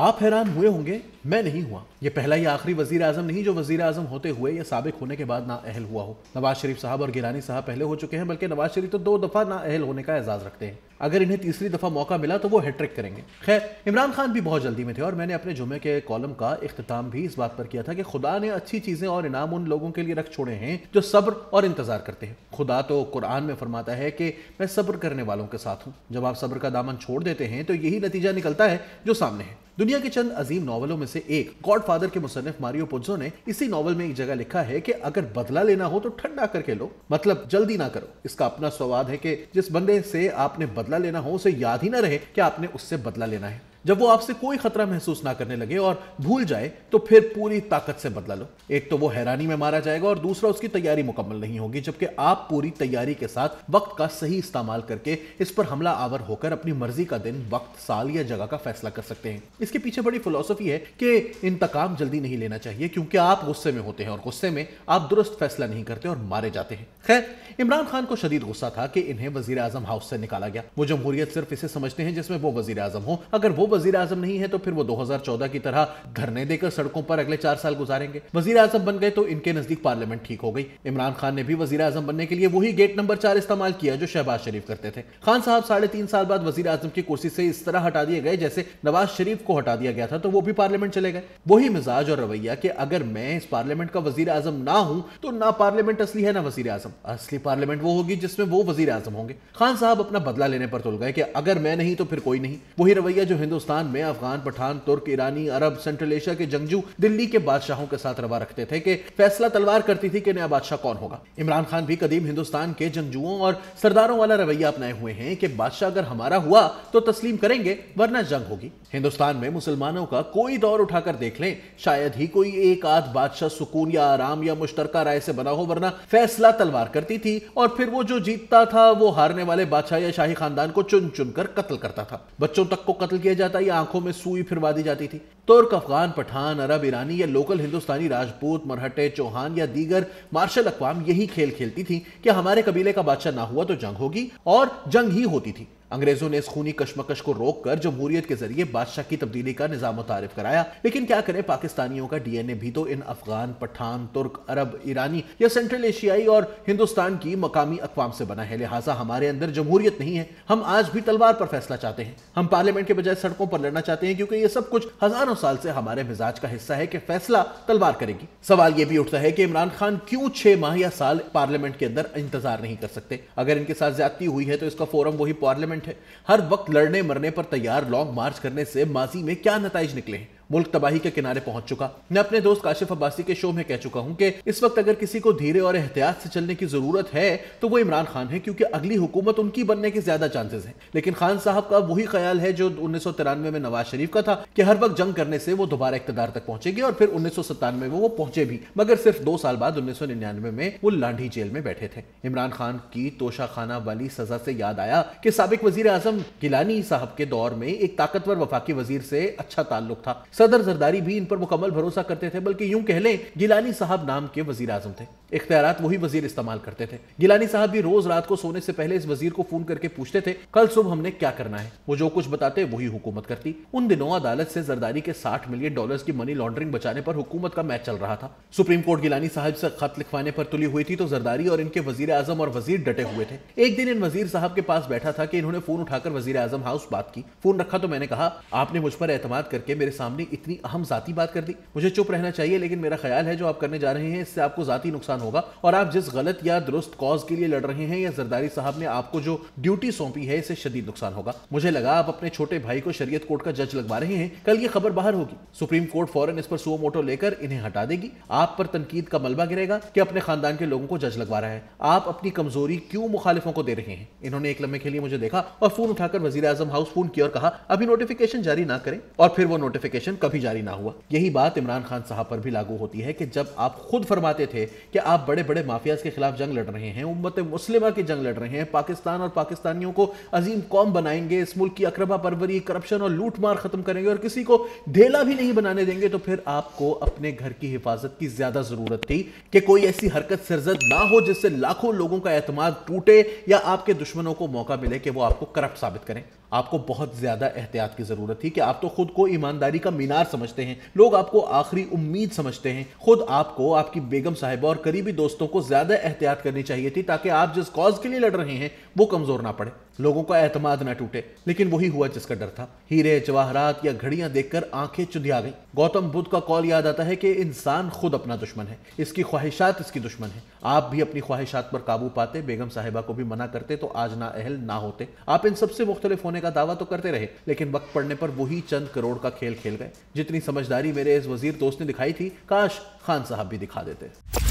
आप हैरान हुए होंगे मैं नहीं हुआ ये पहला ही आखिरी वजीर आजम नहीं जो वजीर आजम होते हुए या सबक होने के बाद ना अहल हुआ हो नवाज शरीफ साहब और गिरानी साहब पहले हो चुके हैं बल्कि नवाज शरीफ तो दो दफा ना अहल होने का एजाज रखते हैं अगर इन्हें तीसरी दफा मौका मिला तो वो हैट्रिक करेंगे खैर इमरान खान भी बहुत जल्दी में थे और मैंने अपने जुमे के कॉलम का अख्ताम भी इस बात पर किया था कि खुदा ने अच्छी चीजें और इनाम उन लोगों के लिए रख छोड़े हैं जो सब्र और इंतजार करते हैं खुदा तो कुरान में फरमाता है कि मैं सब्र करने वालों के साथ हूँ जब आप सब्र का दामन छोड़ देते हैं तो यही नतीजा निकलता है जो सामने है दुनिया के चंद अजीम नावलों में से एक गॉडफादर के मुसनफ मारियो पुजो ने इसी नावल में एक जगह लिखा है कि अगर बदला लेना हो तो ठंडा करके लो मतलब जल्दी ना करो इसका अपना स्वाद है कि जिस बंदे से आपने बदला लेना हो उसे याद ही ना रहे कि आपने उससे बदला लेना है जब वो आपसे कोई खतरा महसूस ना करने लगे और भूल जाए तो फिर पूरी ताकत से बदला लो एक तो वो हैरानी में मारा जाएगा और दूसरा उसकी तैयारी मुकम्मल नहीं होगी जबकि आप पूरी तैयारी के साथ वक्त का सही इस्तेमाल करके इस पर हमला आवर होकर अपनी मर्जी का दिन वक्त साल या जगह का फैसला कर सकते हैं इसके पीछे बड़ी फिलोसफी है कि इंतकाम जल्दी नहीं लेना चाहिए क्योंकि आप गुस्से में होते हैं और गुस्से में आप दुरुस्त फैसला नहीं करते और मारे जाते हैं खैर इमरान खान को शदीद गुस्सा था कि इन्हें वजीर आजम हाउस से निकाला गया वो जमहूरियत सिर्फ इसे समझते हैं जिसमें वो वजीर आजम हो अगर वो वजीर आजम नहीं है तो फिर वो 2014 की तरह धरने देकर सड़कों पर अगले चार साल गुजारेंगे वजीर आजम बन गए तो इनके नजदीक पार्लियामेंट ठीक हो गई इमरान खान ने भी वजीर आजम बनने के लिए वही गेट नंबर चार इस्तेमाल किया जो शहबाज शरीफ करते थे खान साहब साढ़े तीन साल बाद वजीर आजम की कुर्सी से इस तरह हटा दिए गए जैसे नवाज शरीफ को हटा दिया गया था तो वो भी पार्लियामेंट चले गए वही मिजाज और रवैया कि अगर मैं इस पार्लियामेंट का वजीर आजम ना हूं तो ना पार्लियामेंट असली है ना वजीर आजम असली पार्लियामेंट वो होगी जिसमें वो वजीर आजम होंगे खान साहब अपना बदला लेने पर तुल गए कि अगर मैं नहीं तो फिर कोई नहीं वही रवैया जो हिंदुस्तान हिंदुस्तान में अफगान पठान तुर्क ईरानी अरब सेंट्रल एशिया के जंगजू दिल्ली के बादशाहों के साथ रवा रखते थे कि फैसला तलवार करती थी कि नया बादशाह कौन होगा इमरान खान भी कदीम हिंदुस्तान के जंगजुओं और सरदारों वाला रवैया अपनाए हुए हैं कि बादशाह अगर हमारा हुआ तो तस्लीम करेंगे वरना जंग होगी हिंदुस्तान में मुसलमानों का कोई दौर उठाकर देख लें शायद ही कोई एक आध बादशाह सुकून या आराम या मुश्तरका राय से बना हो वरना फैसला तलवार करती थी और फिर वो जो जीतता था वो हारने वाले बादशाह या शाही खानदान को चुन चुन कर कत्ल करता था बच्चों तक को कत्ल किया जाता जाता या आंखों में सुई फिरवा दी जाती थी तुर्क अफगान पठान अरब ईरानी या लोकल हिंदुस्तानी राजपूत मरहटे चौहान या दीगर मार्शल अकवाम यही खेल खेलती थी कि हमारे कबीले का बादशाह ना हुआ तो जंग होगी और जंग ही होती थी अंग्रेजों ने इस खूनी कश्मकश को रोक कर जमहूरियत के जरिए बादशाह की तब्दीली का निजाम मुतारफ कराया लेकिन क्या करें पाकिस्तानियों का डीएनए भी तो इन अफगान पठान तुर्क अरब ईरानी या सेंट्रल एशियाई और हिंदुस्तान की मकामी अकवाम से बना है लिहाजा हमारे अंदर जमहूरियत नहीं है हम आज भी तलवार पर फैसला चाहते हैं हम पार्लियामेंट के बजाय सड़कों पर लड़ना चाहते हैं क्योंकि ये सब कुछ हजारों साल से हमारे मिजाज का हिस्सा है कि फैसला तलवार करेगी सवाल ये भी उठता है कि इमरान खान क्यों छह माह या साल पार्लियामेंट के अंदर इंतजार नहीं कर सकते अगर इनके साथ ज्यादा हुई है तो इसका फोरम वही पार्लियामेंट मूवमेंट है हर वक्त लड़ने मरने पर तैयार लॉन्ग मार्च करने से माजी में क्या नतज निकले हैं मुल्क तबाही के किनारे पहुंच चुका मैं अपने दोस्त काशिफ अब्बासी के शो में कह चुका हूं कि इस वक्त अगर किसी को धीरे और एहतियात से चलने की जरूरत है तो वो इमरान खान है क्योंकि अगली हुकूमत उनकी बनने के ज्यादा चांसेस हैं लेकिन खान साहब का वही ख्याल है जो उन्नीस में नवाज शरीफ का था कि हर वक्त जंग करने से वो दोबारा इकतदार तक पहुंचेगी और फिर उन्नीस में वो पहुंचे भी मगर सिर्फ दो साल बाद उन्नीस में वो लांढी जेल में बैठे थे इमरान खान की तोशाखाना वाली सजा से याद आया कि सबक वजीर आजम गिलानी साहब के दौर में एक ताकतवर वफाकी वजीर से अच्छा ताल्लुक था सदर जरदारी भी इन पर मुकम्मल भरोसा करते थे बल्कि यूं कह लें गिलानी साहब नाम के वजीर आजम थे इख्तियार वही वजीर इस्तेमाल करते थे गिलानी साहब भी रोज रात को सोने से पहले इस वजीर को फोन करके पूछते थे कल सुबह हमने क्या करना है वो जो कुछ बताते वही हुकूमत करती उन दिनों अदालत से जरदारी के साठ मिलियन डॉलर की मनी लॉन्ड्रिंग बचाने पर हुकूमत का मैच चल रहा था सुप्रीम कोर्ट गिलानी साहब से खत लिखवाने पर तुली हुई थी तो जरदारी और इनके वजीर आजम और वजीर डटे हुए थे एक दिन इन वजीर साहब के पास बैठा था कि इन्होंने फोन उठाकर वजीर आजम हाउस बात की फोन रखा तो मैंने कहा आपने मुझ पर एतम करके मेरे सामने आपने इतनी अहम जाती बात कर दी मुझे चुप रहना चाहिए लेकिन मेरा ख्याल है जो आप करने जा रहे हैं इससे आपको जाती नुकसान होगा और आप जिस गलत या दुरुस्त कॉज के लिए लड़ रहे हैं या जरदारी साहब ने आपको जो ड्यूटी सौंपी है इसे शदीद नुकसान होगा मुझे लगा आप अपने छोटे भाई को शरीय कोर्ट का जज लगवा रहे हैं कल ये खबर बाहर होगी सुप्रीम कोर्ट फॉरन इस पर सुओ मोटो लेकर इन्हें हटा देगी आप पर तनकीद का मलबा गिरेगा कि अपने खानदान के लोगों को जज लगवा रहा है आप अपनी कमजोरी क्यों मुखालिफों को दे रहे हैं इन्होंने एक लम्बे के लिए मुझे देखा और फोन उठाकर वजीर आजम हाउस फोन किया और कहा अभी नोटिफिकेशन जारी ना करें और फिर वो नोटिफिकेशन कभी जारी ना हुआ यही बात इमरान खान साहब पर भी लागू होती है कि जब आप खुद फरमाते थे कि आप बड़े बड़े माफियाज के खिलाफ जंग लड़ रहे हैं उम्मत मुस्लिमा की जंग लड़ रहे हैं पाकिस्तान और पाकिस्तानियों को अजीम कौम बनाएंगे इस मुल्क की अकरबा परवरी करप्शन और लूटमार खत्म करेंगे और किसी को ढेला भी नहीं बनाने देंगे तो फिर आपको अपने घर की हिफाजत की ज्यादा जरूरत थी कि कोई ऐसी हरकत सरजद ना हो जिससे लाखों लोगों का एतमाद टूटे या आपके दुश्मनों को मौका मिले कि वो आपको करप्ट साबित करें आपको बहुत ज़्यादा एहतियात की ज़रूरत थी कि आप तो खुद को ईमानदारी का मीनार समझते हैं लोग आपको आखिरी उम्मीद समझते हैं खुद आपको आपकी बेगम साहिबा और करीबी दोस्तों को ज़्यादा एहतियात करनी चाहिए थी ताकि आप जिस कॉज के लिए लड़ रहे हैं वो कमज़ोर ना पड़े लोगों का एतमाद न टूटे लेकिन वही हुआ जिसका डर था हीरे जवाहरात या घड़ियां देखकर आंखें चुधिया गई गौतम बुद्ध का कॉल याद आता है कि इंसान खुद अपना दुश्मन है इसकी ख्वाहिशात इसकी दुश्मन है आप भी अपनी ख्वाहिशात पर काबू पाते बेगम साहिबा को भी मना करते तो आज ना अहल ना होते आप इन सबसे मुख्तलिफ होने का दावा तो करते रहे लेकिन वक्त पड़ने पर वही चंद करोड़ का खेल खेल गए जितनी समझदारी मेरे इस वजीर दोस्त ने दिखाई थी काश खान साहब भी दिखा देते